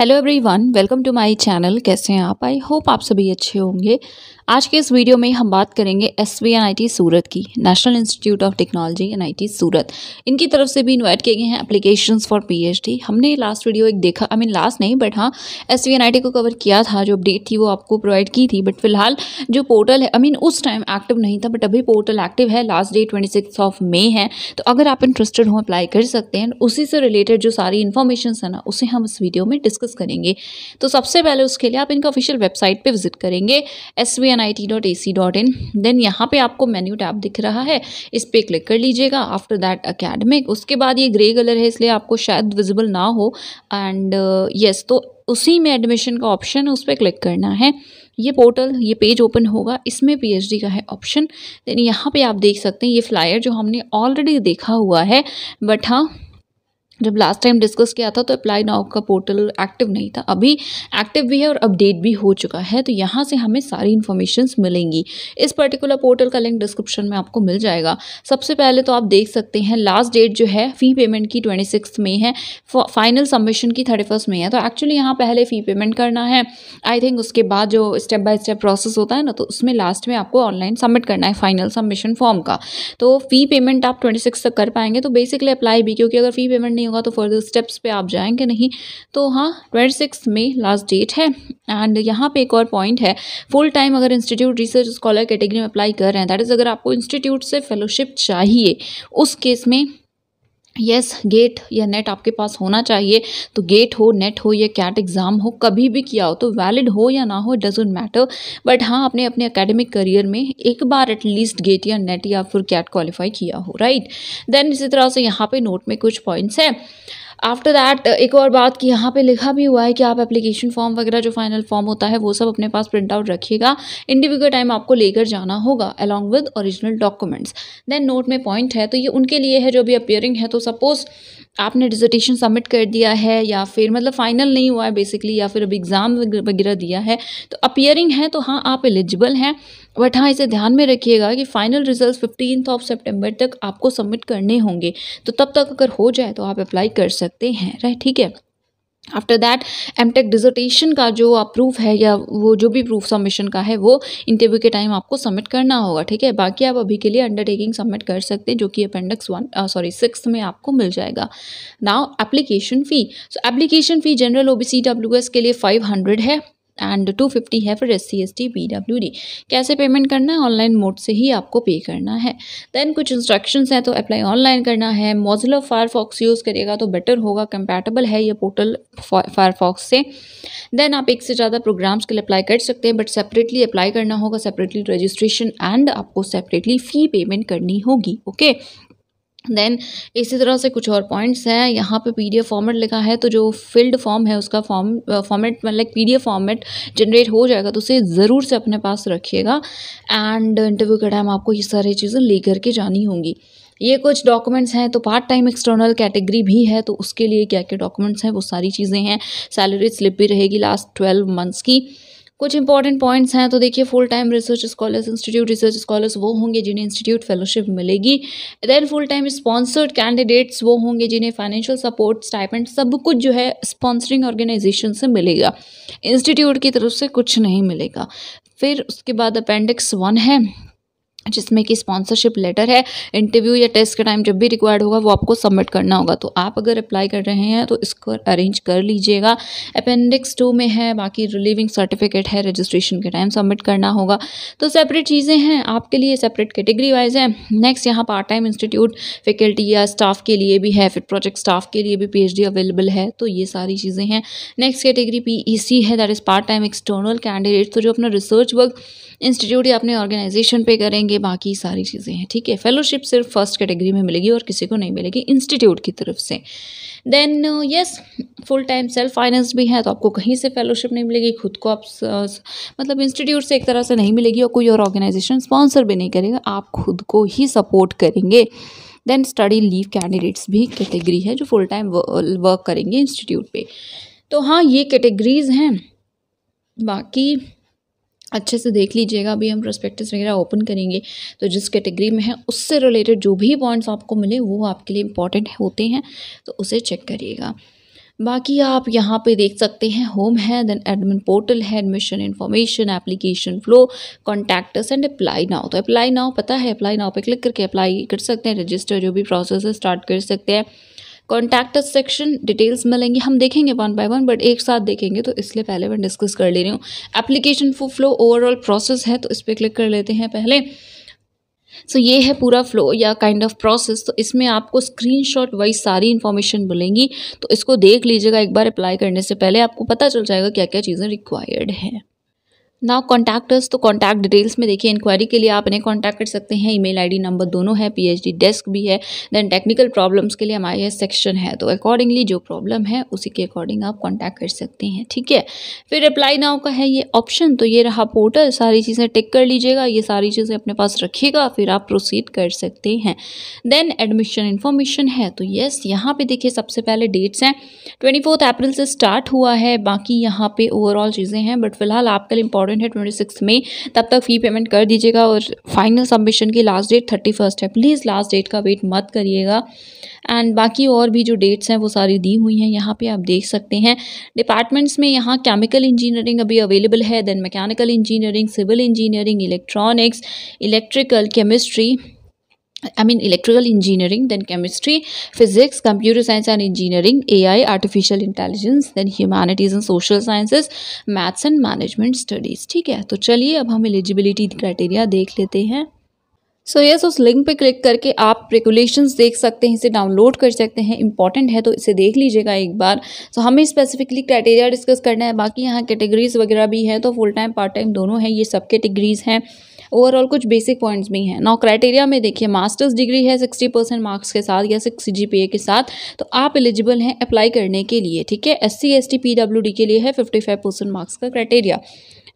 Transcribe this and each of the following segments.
Hello everyone welcome to my channel कैसे हैं आप आई होप आप सभी अच्छे होंगे आज के इस वीडियो में हम बात करेंगे S V N I T Surat की national institute of technology N I T Surat इनकी तरफ से भी इनवाइट किए गए हैं एप्लीकेशंस फॉर पीएचडी हमने लास्ट वीडियो एक देखा आई मीन लास्ट नहीं बट हाँ S V N I T को कवर किया था जो अपडेट थी वो आपको प्रोवाइड की थी बट फिलहाल जो पोर्टल है आई I मीन mean, उस टाइम एक्टिव नहीं था बट अभी पोर्टल एक्टिव है last date twenty six of May है तो अगर आप इंटरेस्टेड हों अप्लाई कर सकते हैं उसी से रिलेटेड जो सारी इन्फॉर्मेशन है ना उसे हम इस वीडियो में डिस्कस डिस्कस करेंगे तो सबसे पहले उसके लिए आप इनका ऑफिशियल वेबसाइट पे विजिट करेंगे S V N I T dot A C dot in then यहाँ पे आपको मेन्यू टैप दिख रहा है इस पर क्लिक कर लीजिएगा आफ्टर दैट अकेडमिक उसके बाद ये ग्रे कलर है इसलिए आपको शायद विजिबल ना हो एंड येस uh, yes, तो उसी में एडमिशन का ऑप्शन है उस पर क्लिक करना है ये पोर्टल ये पेज ओपन होगा इसमें पीएचडी का है ऑप्शन देन यहाँ पे आप देख सकते हैं ये फ्लायर जो हमने ऑलरेडी देखा हुआ है बट हाँ जब लास्ट टाइम डिस्कस किया था तो अप्लाई नाउ का पोर्टल एक्टिव नहीं था अभी एक्टिव भी है और अपडेट भी हो चुका है तो यहाँ से हमें सारी इन्फॉर्मेशन मिलेंगी इस पर्टिकुलर पोर्टल का लिंक डिस्क्रिप्शन में आपको मिल जाएगा सबसे पहले तो आप देख सकते हैं लास्ट डेट जो है फ़ी पेमेंट की ट्वेंटी सिक्स है फाइनल सबमिशन की थर्टी फर्स्ट में है तो एक्चुअली यहाँ पहले फ़ी पेमेंट करना है आई थिंक उसके बाद जो स्टेप बाय स्टेप प्रोसेस होता है ना तो उसमें लास्ट में आपको ऑनलाइन सबमिट करना है फाइनल सबमिशन फॉर्म का तो फ़ी पेमेंट आप ट्वेंटी सिक्स तक कर पाएंगे तो बेसिकली अप्लाई भी क्योंकि अगर फ़ी पेमेंट नहीं होगा तो फर्दर स्टेप्स पे आप जाएंगे नहीं तो हाँ ट्वेंटी सिक्स में लास्ट डेट है एंड यहाँ पे एक और पॉइंट है फुल टाइम अगर इंस्टीट्यूट रिसर्च स्कॉलर कैटेगरी में अप्लाई कर रहे हैं दैट इज़ अगर आपको इंस्टीट्यूट से फेलोशिप चाहिए उस केस में यस yes, गेट या नेट आपके पास होना चाहिए तो गेट हो नेट हो या कैट एग्ज़ाम हो कभी भी किया हो तो वैलिड हो या ना हो डजेंट मैटर बट हाँ आपने अपने एकेडमिक करियर में एक बार एटलीस्ट गेट या नेट या फिर कैट क्वालिफाई किया हो राइट देन इसी तरह से यहाँ पे नोट में कुछ पॉइंट्स हैं आफ्टर दैट uh, एक और बात कि यहाँ पे लिखा भी हुआ है कि आप एप्लीकेशन फॉर्म वगैरह जो फाइनल फॉर्म होता है वो सब अपने पास प्रिंट आउट रखिएगा इंडिविजुअल टाइम आपको लेकर जाना होगा along with original documents then note में पॉइंट है तो ये उनके लिए है जो भी अपियरिंग है तो सपोज़ आपने डिजर्टेशन सबमिट कर दिया है या फिर मतलब फाइनल नहीं हुआ है बेसिकली या फिर अभी एग्ज़ाम वगैरह दिया है तो अपियरिंग है तो हाँ आप एलिजिबल हैं बट हाँ इसे ध्यान में रखिएगा कि फाइनल रिजल्ट्स फिफ्टीन ऑफ सितंबर तक आपको सबमिट करने होंगे तो तब तक अगर हो जाए तो आप अप्लाई कर सकते हैं राइट ठीक है after that M tech dissertation का जो आप प्रूफ है या वो जो भी प्रूफ सबमिशन का है वो इंटरव्यू के टाइम आपको सबमिट करना होगा ठीक है बाकी आप अभी के लिए अंडरटेकिंग सबमिट कर सकते हैं जो कि अपेंडिक्स वन सॉरी सिक्स में आपको मिल जाएगा now application fee so application fee general O B C W S के लिए फाइव हंड्रेड है एंड टू फिफ्टी है for S C S T P W D कैसे पेमेंट करना है ऑनलाइन मोड से ही आपको पे करना है दैन कुछ इंस्ट्रक्शंस हैं तो अप्लाई ऑनलाइन करना है मोजिला फायरफॉक्स यूज़ करेगा तो बेटर होगा कंपेटेबल है ये पोर्टल फायरफॉक्स से देन आप एक से ज़्यादा प्रोग्राम्स के लिए अप्लाई कर सकते हैं बट सेपरेटली अप्लाई करना होगा सेपरेटली रजिस्ट्रेशन एंड आपको सेपरेटली फ़ी पेमेंट करनी होगी ओके okay? देन इसी तरह से कुछ और पॉइंट्स हैं यहाँ पे पीडीएफ फॉर्मेट लिखा है तो जो फ़िल्ड फॉर्म है उसका फॉर्म फॉर्मेट मतलब पीडीएफ फॉर्मेट जनरेट हो जाएगा तो उसे ज़रूर से अपने पास रखिएगा एंड इंटरव्यू के टाइम आपको ये सारी चीज़ें ले करके जानी होंगी ये कुछ डॉक्यूमेंट्स हैं तो पार्ट टाइम एक्सटर्नल कैटेगरी भी है तो उसके लिए क्या क्या डॉक्यूमेंट्स हैं वो सारी चीज़ें हैं सैलरी स्लिप भी रहेगी लास्ट ट्वेल्व मंथ्स की कुछ इंपॉर्टेंट पॉइंट्स हैं तो देखिए full time research scholars institute research scholars वो होंगे जिन्हें इंस्टीट्यूट फेलोशिप मिलेगी then full time sponsored candidates वो होंगे जिन्हें फाइनेंशियल सपोर्ट स्टाइपेंट सब कुछ जो है स्पॉन्सरिंग ऑर्गेनाइजेशन से मिलेगा इंस्टीट्यूट की तरफ से कुछ नहीं मिलेगा फिर उसके बाद अपेंडिक्स वन है जिसमें कि स्पॉन्सरशिप लेटर है इंटरव्यू या टेस्ट के टाइम जब भी रिक्वायर्ड होगा वो आपको सबमिट करना होगा तो आप अगर अप्लाई कर रहे हैं तो इसको अरेंज कर लीजिएगा अपेंडिक्स टू में है बाकी रिलीविंग सर्टिफिकेट है रजिस्ट्रेशन के टाइम सबमिट करना होगा तो सेपरेट चीज़ें हैं आपके लिए सेपरेट कैटेगरी वाइज है नेक्स्ट यहाँ पार्ट टाइम इंस्टीट्यूट फैकल्टी या स्टाफ के लिए भी है फिर प्रोजेक्ट स्टाफ के लिए भी पी अवेलेबल है तो ये सारी चीज़ें हैं नेक्स्ट कैटेगरी पी है that is part time external candidate तो जो अपना रिसर्च वर्क इंस्टीट्यूट या अपने ऑर्गेनाइजेशन पे करेंगे ये बाकी सारी चीज़ें हैं ठीक है फेलोशिप सिर्फ फर्स्ट कैटेगरी में मिलेगी और किसी को नहीं मिलेगी इंस्टीट्यूट की तरफ से then yes full time self finance भी है तो आपको कहीं से फेलोशिप नहीं मिलेगी खुद को आप स, मतलब इंस्टीट्यूट से एक तरह से नहीं मिलेगी और कोई और ऑर्गेनाइजेशन स्पॉन्सर भी नहीं करेगा आप खुद को ही सपोर्ट करेंगे देन स्टडी लीव कैंडिडेट्स भी कैटेगरी है जो फुल टाइम वर्क करेंगे इंस्टीट्यूट पे तो हाँ ये कैटेगरीज हैं बाकी अच्छे से देख लीजिएगा अभी हम प्रोस्पेक्टस वगैरह ओपन करेंगे तो जिस कैटेगरी में है उससे रिलेटेड जो भी बॉन्ड्स आपको मिले वो आपके लिए इंपॉर्टेंट होते हैं तो उसे चेक करिएगा बाकी आप यहाँ पे देख सकते हैं होम है देन एडमिन पोर्टल है admission information application flow contacts and apply now तो अप्लाई नाउ पता है अप्लाई नाउ पे क्लिक करके अप्लाई कर सकते हैं रजिस्टर जो भी प्रोसेस है स्टार्ट कर सकते हैं कॉन्टैक्ट सेक्शन डिटेल्स मिलेंगे हम देखेंगे वन बाय वन बट एक साथ देखेंगे तो इसलिए पहले मैं डिस्कस कर ले रही हूँ application for flow overall process है तो इस पर क्लिक कर लेते हैं पहले सो so, ये है पूरा फ्लो या काइंड ऑफ प्रोसेस तो इसमें आपको स्क्रीनशॉट वाइज सारी इन्फॉर्मेशन मिलेंगी तो इसको देख लीजिएगा एक बार अप्लाई करने से पहले आपको पता चल जाएगा क्या क्या चीज़ें रिक्वायर्ड हैं नाउ कॉन्टैक्टर्स तो कॉन्टैक्ट डिटेल्स में देखिए इंक्वायरी के लिए आप इन्हें कॉन्टैक्ट कर सकते हैं ईमेल आईडी नंबर दोनों है पीएचडी डेस्क भी है देन टेक्निकल प्रॉब्लम्स के लिए हमारे यहाँ सेक्शन है तो अकॉर्डिंगली जो प्रॉब्लम है उसी के अकॉर्डिंग आप कॉन्टैक्ट कर सकते हैं ठीक है फिर अप्लाई नाउ का है ये ऑप्शन तो ये रहा पोर्टल सारी चीज़ें टिक कर लीजिएगा ये सारी चीज़ें अपने पास रखिएगा फिर आप प्रोसीड कर सकते हैं देन एडमिशन इन्फॉर्मेशन है तो येस यहाँ पर देखिए सबसे पहले डेट्स हैं ट्वेंटी अप्रैल से स्टार्ट हुआ है बाकी यहाँ पे ओवरऑल चीज़ें हैं बट फिलहाल आपके लिए इंपॉर्टेंट इम्पॉर्टेंट है ट्वेंटी सिक्स में तब तक फ़ी पेमेंट कर दीजिएगा और फाइनल सबमिशन की लास्ट डेट थर्टी फर्स्ट है प्लीज़ लास्ट डेट का वेट मत करिएगा एंड बाकी और भी जो डेट्स हैं वो सारी दी हुई हैं यहाँ पे आप देख सकते हैं डिपार्टमेंट्स में यहाँ केमिकल इंजीनियरिंग अभी अवेलेबल है then mechanical engineering civil engineering electronics electrical chemistry I mean electrical engineering, then chemistry, physics, computer science and engineering, AI, artificial intelligence, then humanities and social sciences, maths and management studies. ठीक है तो चलिए अब हम eligibility criteria देख लेते हैं so so, yes yes, उस लिंक पे क्लिक करके आप रेगुलेशंस देख सकते हैं इसे डाउनलोड कर सकते हैं इंपॉर्टेंट है तो इसे देख लीजिएगा एक बार सो so, हमें स्पेसिफिकली क्राइटेरिया डिस्कस करना है बाकी यहाँ कैटेगरीज वगैरह भी हैं तो फुल टाइम पार्ट टाइम दोनों हैं ये सब कैटेगरीज हैं ओवरऑल कुछ बेसिक पॉइंट्स भी हैं नौ क्राइटेरिया में देखिए मास्टर्स डिग्री है सिक्सटी परसेंट मार्क्स के साथ या सिक्स जी के साथ तो आप एलिजिबल हैं अप्लाई करने के लिए ठीक है S C S T P W D के लिए है फिफ्टी फाइव परसेंट मार्क्स का क्राइटेरिया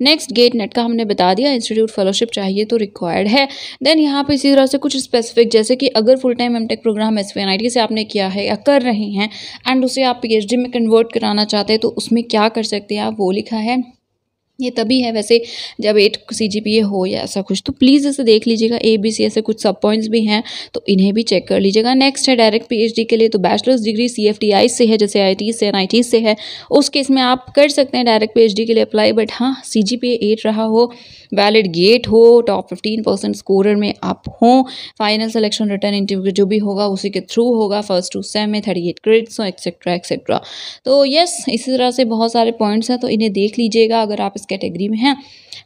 नेक्स्ट गेट नेट का हमने बता दिया इंस्टीट्यूट फेलोशिप चाहिए तो रिक्वायर्ड है देन यहाँ पे इसी तरह से कुछ स्पेसिफिक जैसे कि अगर full time M tech program एस से आपने किया है या कर रहे हैं एंड उसे आप पी में कन्वर्ट कराना चाहते हैं तो उसमें क्या कर सकते हैं आप वो लिखा है ये तभी है वैसे जब eight C G P A हो या ऐसा कुछ तो प्लीज़ इसे देख लीजिएगा ए बी सी ऐसे कुछ सब पॉइंट्स भी हैं तो इन्हें भी चेक कर लीजिएगा नेक्स्ट है डायरेक्ट पीएचडी के लिए तो bachelors degree C F T I से है जैसे आई टी से एन आई टी से है उस केस में आप कर सकते हैं डायरेक्ट पीएचडी के लिए अप्लाई बट हाँ सी जी पी एट रहा हो वैलिड गेट हो टॉप फिफ्टीन परसेंट स्कोरर में आप हों फाइनल सेलेक्शन रिटर्न इंटरव्यू जो भी होगा उसी के थ्रू होगा फर्स्ट टू सेम में थर्टी एट क्रेडिट्स हो एक्सेट्रा एक्सेट्रा तो यस इसी तरह से बहुत सारे पॉइंट्स हैं तो इन्हें देख लीजिएगा अगर आप इस कैटेगरी में हैं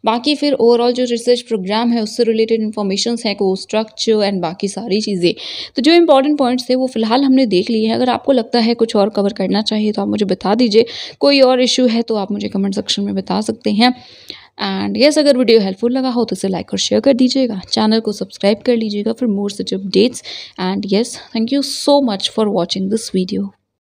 बाकी फिर ओवरऑल जो रिसर्च प्रोग्राम है उससे रिलेटेड इन्फॉर्मेशन है को स्ट्रक्चर एंड बाकी सारी चीज़ें तो जो इंपॉर्टेंट पॉइंट्स थे वो फिलहाल हमने देख लिए हैं अगर आपको लगता है कुछ और कवर करना चाहिए तो आप मुझे बता दीजिए कोई और इशू है तो आप मुझे कमेंट सेक्शन में बता सकते हैं एंड यस yes, अगर वीडियो हेल्पफुल लगा हो तो इसे लाइक और शेयर कर दीजिएगा चैनल को सब्सक्राइब कर लीजिएगा for more such updates and yes thank you so much for watching this video